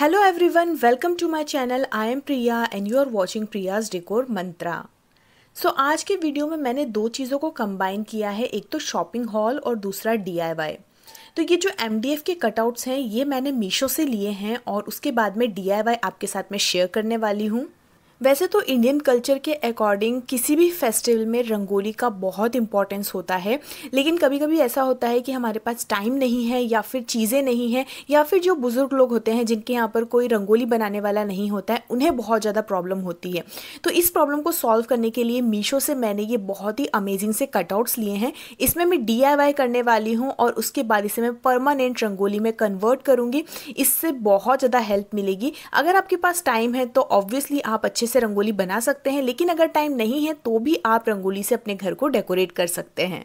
hello everyone welcome to my channel I am Priya and you are watching Priya's decor mantra so आज के video में मैंने दो चीज़ों को कंबाइन किया है एक तो शॉपिंग हॉल और दूसरा डीआईवाई तो ये जो एम के कटआउट्स हैं ये मैंने मीशो से लिए हैं और उसके बाद में डीआईवाई आपके साथ में शेयर करने वाली हूँ वैसे तो इंडियन कल्चर के अकॉर्डिंग किसी भी फेस्टिवल में रंगोली का बहुत इंपॉर्टेंस होता है लेकिन कभी कभी ऐसा होता है कि हमारे पास टाइम नहीं है या फिर चीज़ें नहीं हैं या फिर जो बुज़ुर्ग लोग होते हैं जिनके यहाँ पर कोई रंगोली बनाने वाला नहीं होता है उन्हें बहुत ज़्यादा प्रॉब्लम होती है तो इस प्रॉब्लम को सॉल्व करने के लिए मीशो से मैंने ये बहुत ही अमेजिंग से कटआउट्स लिए हैं इसमें मैं डी करने वाली हूँ और उसके बाद इसे मैं परमानेंट रंगोली में कन्वर्ट करूँगी इससे बहुत ज़्यादा हेल्प मिलेगी अगर आपके पास टाइम है तो ऑब्वियसली आप अच्छे से रंगोली बना सकते हैं लेकिन अगर टाइम नहीं है तो भी आप रंगोली से अपने घर को डेकोरेट कर सकते हैं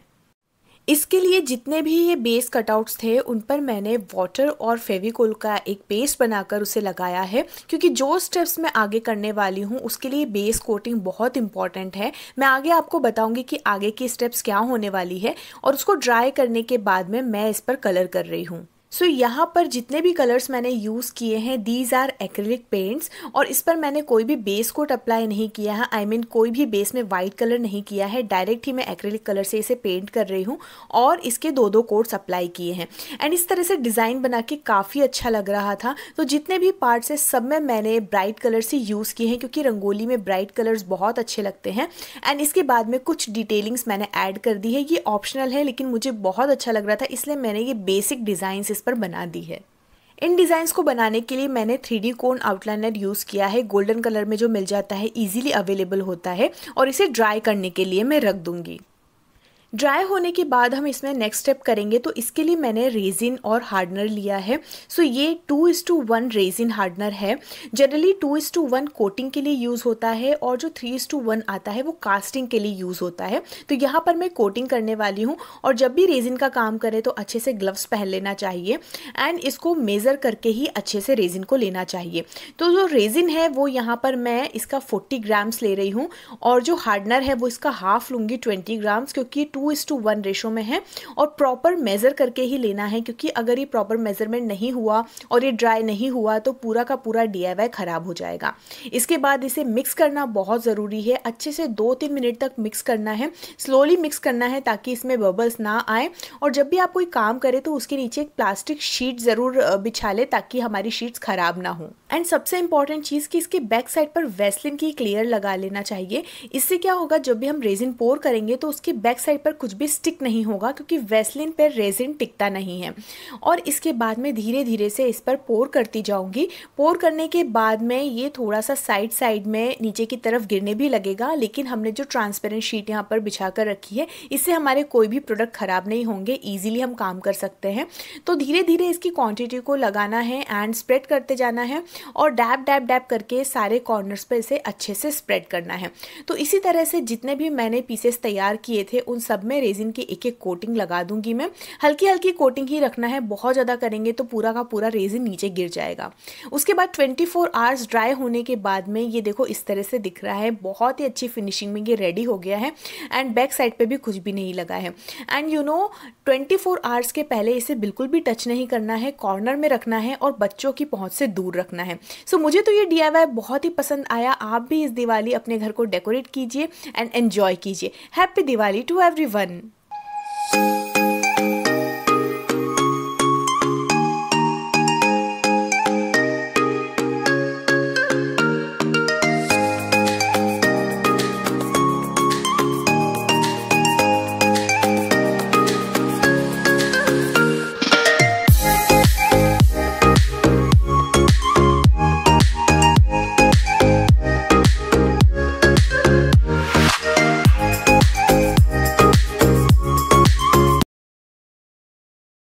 इसके लिए जितने भी ये बेस कटआउट्स थे उन पर मैंने वाटर और फेविकोल का एक पेस्ट बनाकर उसे लगाया है क्योंकि जो स्टेप्स मैं आगे करने वाली हूँ उसके लिए बेस कोटिंग बहुत इंपॉर्टेंट है मैं आगे आपको बताऊंगी कि आगे की स्टेप्स क्या होने वाली है और उसको ड्राई करने के बाद में मैं इस पर कलर कर रही हूँ सो so, यहाँ पर जितने भी कलर्स मैंने यूज़ किए हैं दीज आर एक्रेलिक पेंट्स और इस पर मैंने कोई भी बेस कोट अप्लाई नहीं किया है आई I मीन mean, कोई भी बेस में वाइट कलर नहीं किया है डायरेक्ट ही मैं एक्रेलिक कलर से इसे पेंट कर रही हूँ और इसके दो दो कोट्स अप्लाई किए हैं एंड इस तरह से डिज़ाइन बना के काफ़ी अच्छा लग रहा था तो जितने भी पार्ट्स हैं सब में मैंने ब्राइट कलर्स ही यूज़ किए हैं क्योंकि रंगोली में ब्राइट कलर्स बहुत अच्छे लगते हैं एंड इसके बाद में कुछ डिटेलिंग्स मैंने ऐड कर दी है ये ऑप्शनल है लेकिन मुझे बहुत अच्छा लग रहा था इसलिए मैंने ये बेसिक डिज़ाइन बेस पर बना दी है इन डिज़ाइंस को बनाने के लिए मैंने three D cone outliner use किया है गोल्डन कलर में जो मिल जाता है इजीली अवेलेबल होता है और इसे ड्राई करने के लिए मैं रख दूंगी ड्राई होने के बाद हम इसमें नेक्स्ट स्टेप करेंगे तो इसके लिए मैंने रेजिन और हार्डनर लिया है सो so ये two is to one resin hardener है generally two is to one coating के लिए यूज़ होता है और जो थ्री इज़ टू वन आता है वो कास्टिंग के लिए यूज़ होता है तो यहाँ पर मैं कोटिंग करने वाली हूँ और जब भी रेजिन का काम करें तो अच्छे से ग्लव्स पहन लेना चाहिए एंड इसको मेज़र करके ही अच्छे से रेजिन को लेना चाहिए तो जो रेजिन है वो यहाँ पर मैं इसका फोर्टी ग्राम्स ले रही हूँ और जो हार्डनर है वो इसका हाफ लूँगी ट्वेंटी ग्राम्स क्योंकि two two is to one ratio में है और प्रॉपर मेज़र करके ही लेना है क्योंकि अगर ये प्रॉपर मेज़रमेंट नहीं हुआ और ये ड्राई नहीं हुआ तो पूरा का पूरा डी ख़राब हो जाएगा इसके बाद इसे मिक्स करना बहुत ज़रूरी है अच्छे से दो तीन मिनट तक मिक्स करना है स्लोली मिक्स करना है ताकि इसमें बबल्स ना आए और जब भी आप कोई काम करें तो उसके नीचे एक प्लास्टिक शीट ज़रूर बिछा लें ताकि हमारी शीट्स ख़राब ना हो एंड सबसे इंपॉर्टेंट चीज़ कि इसके बैक साइड पर वेस्लिन की क्लियर लगा लेना चाहिए इससे क्या होगा जब भी हम रेजिन पोर करेंगे तो उसके बैक साइड पर कुछ भी स्टिक नहीं होगा क्योंकि वेस्लिन पर रेजिन टिकता नहीं है और इसके बाद में धीरे धीरे से इस पर पोर करती जाऊँगी पोर करने के बाद में ये थोड़ा सा साइड साइड में नीचे की तरफ गिरने भी लगेगा लेकिन हमने जो ट्रांसपेरेंट शीट यहाँ पर बिछा कर रखी है इससे हमारे कोई भी प्रोडक्ट ख़राब नहीं होंगे ईजिली हम काम कर सकते हैं तो धीरे धीरे इसकी क्वान्टिटी को लगाना है एंड स्प्रेड करते जाना है और डैप डैप डैप करके सारे कॉर्नर्स पर इसे अच्छे से स्प्रेड करना है तो इसी तरह से जितने भी मैंने पीसेस तैयार किए थे उन सब सब में रेजिन की एक एक कोटिंग लगा दूंगी मैं हल्की हल्की कोटिंग ही रखना है बहुत ज़्यादा करेंगे तो पूरा का पूरा रेजिन नीचे गिर जाएगा उसके बाद 24 आवर्स ड्राई होने के बाद में ये देखो इस तरह से दिख रहा है बहुत ही अच्छी फिनिशिंग में ये रेडी हो गया है एंड बैक साइड पर भी कुछ भी नहीं लगा है and you know twenty hours के पहले इसे बिल्कुल भी टच नहीं करना है कॉर्नर में रखना है और बच्चों की पहुँच से दूर रखना है सो so, मुझे तो ये डी बहुत ही पसंद आया आप भी इस दिवाली अपने घर को डेकोरेट कीजिए एंड एन्जॉय कीजिए happy Diwali to every one